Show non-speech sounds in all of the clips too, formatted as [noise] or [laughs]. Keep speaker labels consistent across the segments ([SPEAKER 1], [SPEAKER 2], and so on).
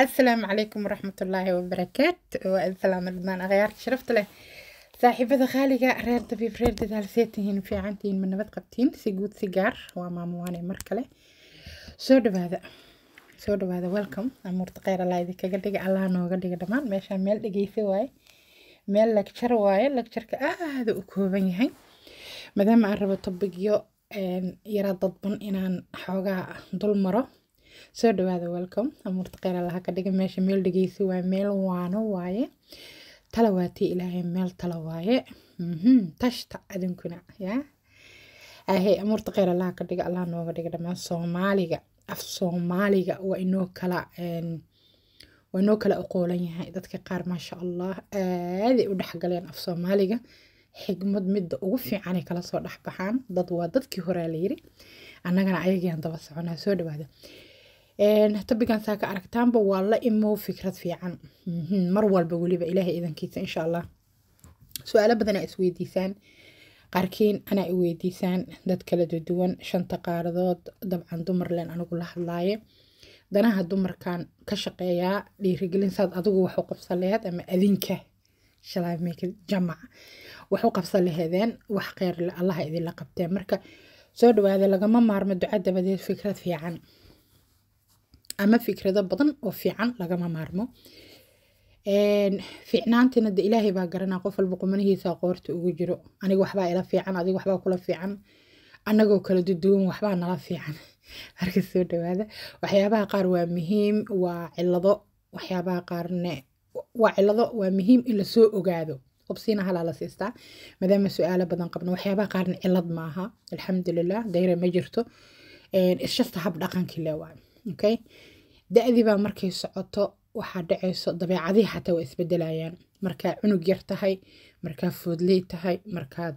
[SPEAKER 1] السلام calaykum waraxmatullaahi wabarakaat waa islaam ridmaan akhyaarka sharafta leh saaxiibada qaaliga reer dabiib reer dadaal see tihiin fiicantihiin ma nabad qabtiin si guud si gaar waa maamuwaane mar kale soo dhawaada soo dhawaada welcome amuurta kheyr allah idinkaga dhiga allah nooga dhiga dhammaan meeshaan meel dhegeysa waaye meel lagjar waaye lagjarka aada u kooban yahay maadaama aan rabo tobigyo yaraa dadban inaan xoogaa dul maro soo dhawaada welcome amuurtaqeera laha ka dhiga meesha meel dhegeysi waa meel waano waaye tala waatii ilaahay meel tala waaye mhm. tashta adinkuna yaa ahey amuurtaqeera laha ka dhiga allah nooga dhiga dhammaan soomaaliga af soomaaliga waa inoo kala waa inoo kala oqoolan yahay dadka qaar maasha allah aaday u dhexgaleen af soomaaliga xigmad midda ugu fiicanay kala soo dhex baxaan dad waa dadkii horea layiri annagana ayagiyaan daba soconaa soo dhawaada tobigan saa ka aragtaanba waa la imow fikrad fiican mhm, mar walba weliba ilaahay idankiisa insha allah su-aalo badanaa isweydiisaan qaarkiin anaa i dad kala duwan shanta qaaradood dabcan dumar leen anigu la hadlaaye danaha dumarkan ka shaqeeyaa dhiirigelin saad adigu wax qabsan laheed ama adinka shalay jamac wax qabsan laheedeen wax kheyr allaha idinla qabteen marka soo dhawaada lagama maarmo duca dabadeed fikrad fiican ama fikrado badan oo fiican lagama maarmo fiicnaantina de ilaahay baa garanaa qof walba qumanihiisa qoorta ugu jiro aniga waxbaa ila fiican adiga waxbaa kula fiican annagoo kala duduwan waxbaa nala fiican [laughs] marka soo dhawaada waxyaabaha qaar waa muhiim waa cilado waxyaabaha qaarne waa cilado waa muhiim in lasoo ogaado qobsiina halaa la siistaa maadaama su-aalo badan qabno waxyaabaha qaarna cilad maaha alxamdulilah dayra ma jirto ishasta hab dhaqanki le waay okay da markay socoto waxaa dhacayso dabeecadii xataa waa isbedelayaan markaa cunug yar tahay markaa foodley tahay markaad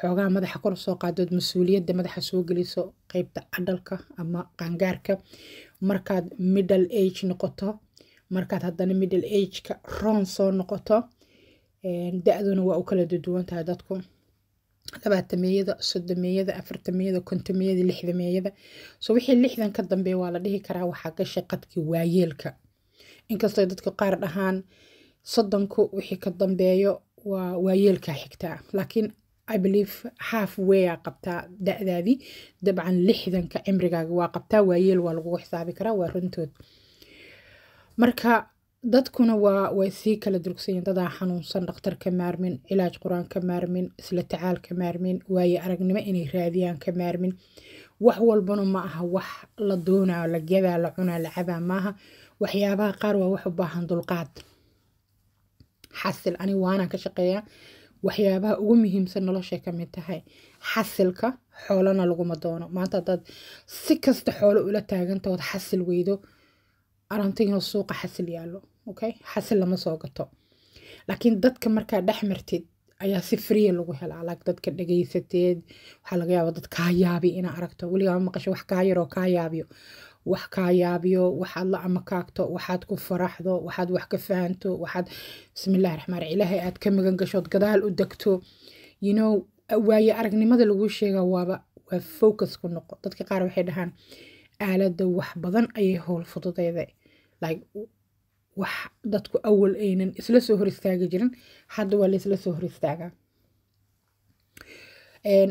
[SPEAKER 1] xoogaha madaxa kor soo qaadood mas-uuliyadda madaxa soo geliso qeybta adhalka ama qaangaarka markaad middle age noqoto markaad haddana middle ageka ron soo noqoto eh, da-duna waa u kala duduwan tahay dadku labaatameeyada sodomeeyada afartameeyada kontomeeyada lixdameeyada so wixii lixdan ka dambeeya waa la dhihi karaa waxaa gashay qadkii waayeelka inkastoo dadka qaar dhahaan soddonku wixii ka dambeeyo waa waayeelka xigtaa laakiin i believe half weya qabtaa da-daadii dabcan lixdanka cimrigaaga waa qabtaa waayeel waa lagugu xisaabi karaa waa runtood marka dadkuna waa way sii kala durugsanyiin dadaa xanuunsan dhakhtar ka maarmin ilaaj qur-aan ka maarmin isla tacaal ka maarmin waaye aragnimo inay raadiyaan ka maarmin wax walbana ma aha wax la doonaa la gadaa la cunaa la cabaa maaha waxyaabaha qaar waa wax u baahan dulqaad xasil ani waanaan ka shaqeeyaa waxyaabaha ugu muhiimsan noloshay ka tahay xasilka xoolana laguma doono maanta hadaad si kasta xoolo ula taagantahood xasil weydo aroonto suuqa xasil yaalo okay xasil lama soo gato laakiin dadka markaa dhex martid ayaa si friya lagu helaa lag dadka dhagaysateed waxaa laga yaaba dad kaa yaabiy inaa aragto weligaa maqasho wax kaa yaroo kaa yaabiyo wax kaa yaabiyo waxaad la amakaagto waxaad ku faraxdo waxaad wax ka fahanto waxaad bismillahi raxmaan raxiim ilaahay aad ka magan gashood gadaal u degto you know aragnimada lagu sheega waaba waa focus ku noqo dadka qaar waxay dhahaan aaladda wax badan ayay howl fududeyday like wax dadku awal aynan isla soo hor istaagi jirin hadda waa laisla soo hor istaagaa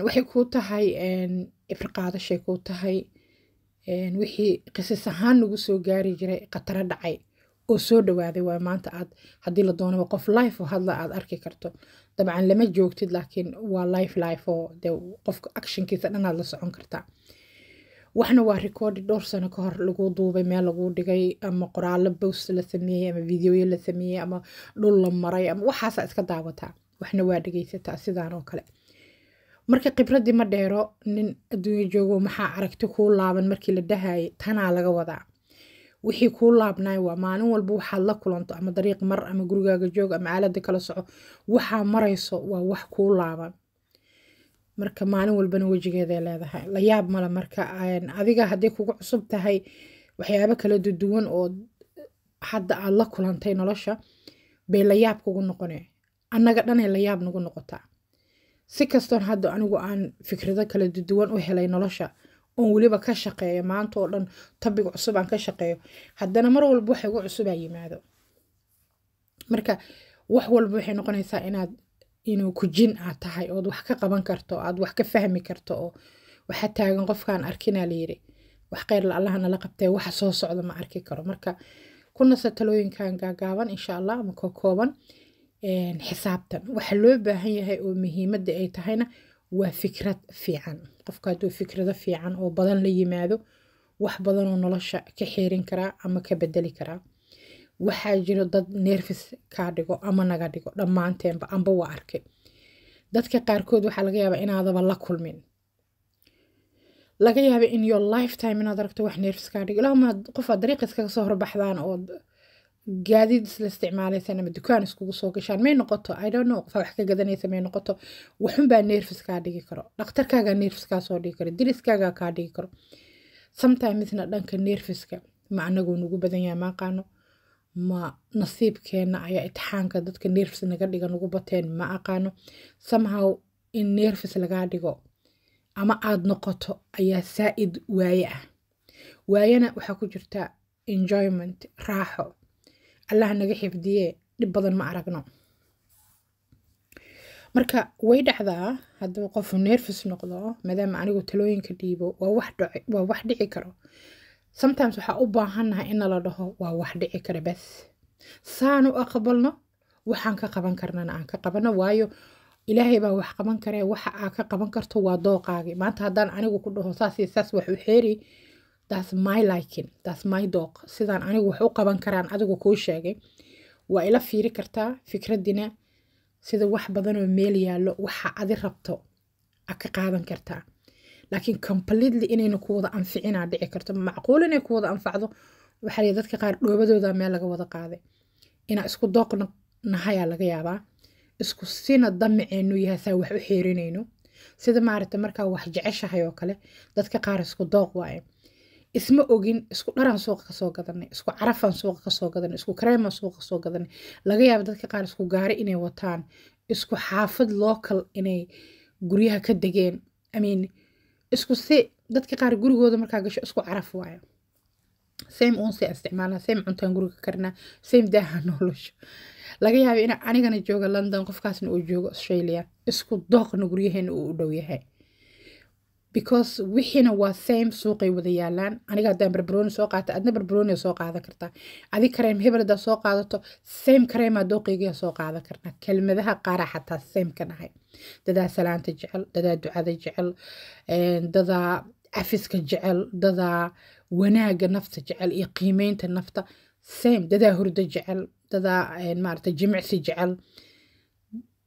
[SPEAKER 1] waxay kuu tahay ibarqaadashay kuu tahay wixii qisas ahaan nagu soo gaari jiray khataro dhacay oo soo dhawaaday waa maanta aad haddii la doonaba qof life oo hadla aad arki karto dabcan lama joogtid laakiin waa life life oo dee qofka actionkiisa dhan aad la socon kartaa waxna waa recordi dhowr sano ka hor lagu duubay meel lagu dhigay ama qoraalo bost la sameeyey ama videoyo la sameeyey ama dhul la maray ama waxaasaa iska daawataa waxna waa dhegeysataa sidaan oo kale marka khibradii ma dheero nin adduunyo joogo maxaa aragti kuu laaban markii la dhahayay tanaa laga wadaa wixii kuu laabnaay waa maalin walba waxaad la kulanto ama dariiq mar ama gurigaaga joog ama aalada kala soco waxaa marayso waa wax kuu laaban marka maalin walbana wejigeeday leedahay la yaab male marka adiga hadday kugu cusub tahay waxyaabo kala duwan oo hadda aad la kulantay nolosha bay layaab kugu noqone annaga dhanay layaab nagu noqotaa si kastoon hadda anigu aan fikrado kala duwan u helay nolosha oon weliba ka shaqeeyo maanta oo dhan tobic cusub aan ka shaqeeyo haddana mar walba waxa ugu cusubaa yimaado marka wax walba waxay noqonaysaa inaad inuu ku jin aad tahay ood wax ka qaban karto aad wax ka fahmi karto oo waxaa taagan qofkaan arkinaa layiri wax qeyrla allaha nala qabtee waxa soo socda ma arki karo marka kunasa talooyinkan gaagaaban insha allah ama koo kooban xisaabtan waxa loo baahan yahay oo muhiimadda ay tahayna waa fikrad fiican qofka hadduu fikrado fiican oo badan la yimaado wax badanoo nolosha ka xeerin karaa ama ka bedeli karaa waxaa jiro dad nerfis kaa dhigo ama naga dhigo dhammaanteenba amba waa arkay dadka qaarkood waxaa laga yaabaa inaadaba la kulmin laga yaaba in your lifetime inaad aragto wax nerfis kaa dhigo ilaamaa qofaad dariiq iskaga soo horbaxdaan ood gaadiid isla isticmaalaysaan ama dukaan iskugu soo gashaan may noqoto i don't know qofaa wax ka gadanaysa may noqoto waxunbaa nerfis kaa dhigi karo dhakhtarkaagaa nerfis kaa soo dhigi karo diriskaagaa kaa dhigi karo sometimesna dhanka nerfiska ma anagoo nagu badan yahay maaqaano ma nasiibkeena ayaa itixaanka dadka nerfis naga dhiga nagu bateen ma aqaano somehow in nerfis lagaa dhigo ama aad noqoto ayaa saa-id waaye ah waayana waxaa ku jirta enjoyment raaxo allah naga xifdiye dhib badan ma aragno marka way dhacdaa hadduu qofu nerfis noqdo maadaama anigu talooyinka dhiibo waa wax dhici karo sometimes waxaa u baahannahay in nala dhaho waa wax dhici kara bas saan u aqbalno waxaan ka qaban karnana aan ka qabano waayo ilaahay baa wax qaban karee waxa aa ka qaban karto waa dooqaagii maanta haddaan anigu ku dhaho saasiyo saas wax u xeeri taas my liking taas my dooq sidaan anigu wax u qaban karaan adigu kuu sheegay waa ila fiiri kartaa fikraddina sida wax badanoo meel yaallo waxa adi rabto a ka qaadan kartaa laakiin completely inayna ku wada anficina dhici karto macquul inay ku anfacdo waxaa lii dadka qaar dhoobadooda meel laga wada qaaday inaa isku dooqna nahayaa laga yaabaa isku sina damaceenu yahay wax u xeerinayno sida maarata markaa wax jeceshahay oo kale dadka qaar isku dooq waaye isma ogin isku dharaan suuqa kasoo gadanay isku carafaan suuqa kasoo gadanay isku kareemaan suuqa kasoo gadanay laga yaaba dadka qaar isku gaari inay wataan isku xaafad local inay guryaha ka degeen I mean, isku si dadka qaar gurigooda markaa gasho isku caraf waayo same uunsi isticmaalna same cuntaan guriga karnaa same daaha noolosho laga yaaba inaa anigana jooga london qofkaasna uu joogo australia isku dooqna guryaheena uu u dhow yahay because wixiina waa same suuqay wada yaalaan aniga haddaan barbarooni soo qaata adna barbarooniya soo qaadan kartaa adi kareem hebel haddaa soo qaadato same kareem aa soo qaadan kartaa kelmadaha qaaraa xataa same ka dadaa salaanta jecel dadaa ducada jecel dadaa cafiska jecel dadaa wanaaga nafta jecel iyo qiimeynta nafta same dadaa hurdo jecel dadaa maarata jimicsi jecel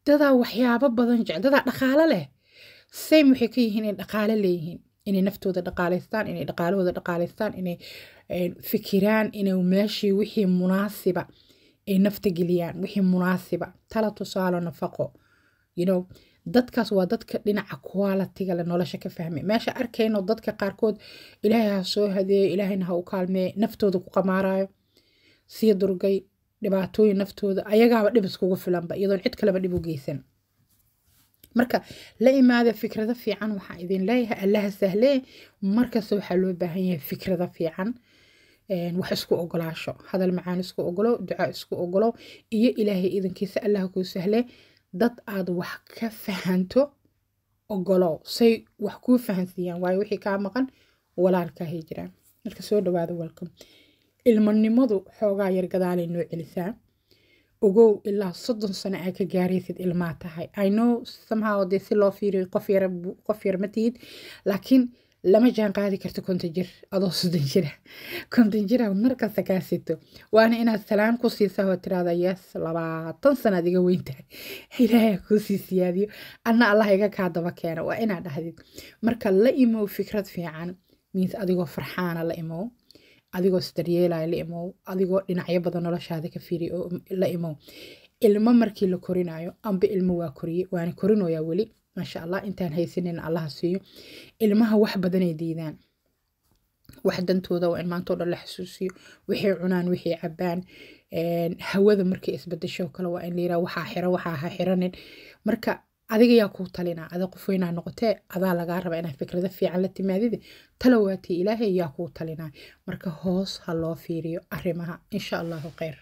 [SPEAKER 1] dadaa waxyaabo badan jecel dadaa dhaqaalo leh same waxay ka yihiin inay dhaqaale leeyihiin inay naftooda dhaqaalaystaan inay dhaqaalahooda dhaqaalaystaan inay eh, fikiraan inay meeshii wixii munaasiba ay nafta geliyaan wixii munaasiba tala tusaalo nafaqo you know dadkaas waa dadka dhinaca quality le nolosha ka fahmay meesha arkayno dadka qaarkood ilaahay ha soo hadeeyo ilaahayna ha u kaalmeeyo naftooda ku qamaarayo sii durgay dhibaatooyin naftooda ayagaaba dhib iskugu filanba iyadoon cid kaleba dhib u geysan marka la imaada fikrado fiican waxaa idin leeyahay allaha sahle markasta waxaa loo baahan yahay fikrado fiican wax isku ogolaasho hadal macaan isku ogolo ducaa isku ogolo iyo ilaahay idinkiisa allaha kuu sahle dad aad wax ka fahanto ogolow say wax kuu fahansiiyaan waayo wixii kaa maqan walaalkaahay jiraan marka soo dhawaada welcome ilmanimadu xoogaa yar gadaalay noo celisaa ogow ilaa soddon sano aa ka gaaraysid ilmaa tahay inow samhaw dee si loo fiiriyo qof yar ma tihid laakiin lama jaan qaadi karto konton jir adoo soddon jira ah. [laughs] konton jira aad ah markasta kaa waana inaad salaam ku siisaa oo tiraada yes labaatan sanaad iga weyntahay [laughs] ilaahay kuu sii siyaadiyo anna allah iga kaa daba keena waa inaad dhahdid marka la imow fikrad fiican miins adigoo farxaana la imow adigoo isdaryeelaya la imow adigoo dhinacyo badan noloshaada ka fiiriy oo la imow ilmo markii la korinayo amba ilmo waa koriyey waana korinoyaa weli maasha allah intaan haysanin allaha siiyo ilmaha wax badanay diidaan wax dantooda waa in maantoo dhan la xasuusiyo waxay cunaan waxay cabaan hawada markay isbadasho kale waa in layiraha waxaa xira waxaa ha xiranin marka adigayaa kuu talinaa ada qofweynaa noqotee adaa lagaa rabaa inaa fikrado fiican la timaadide talawaatii ilaahay yaa kuu talinaa marka hoos ha loo fiiriyo arrimaha insha allahu khayr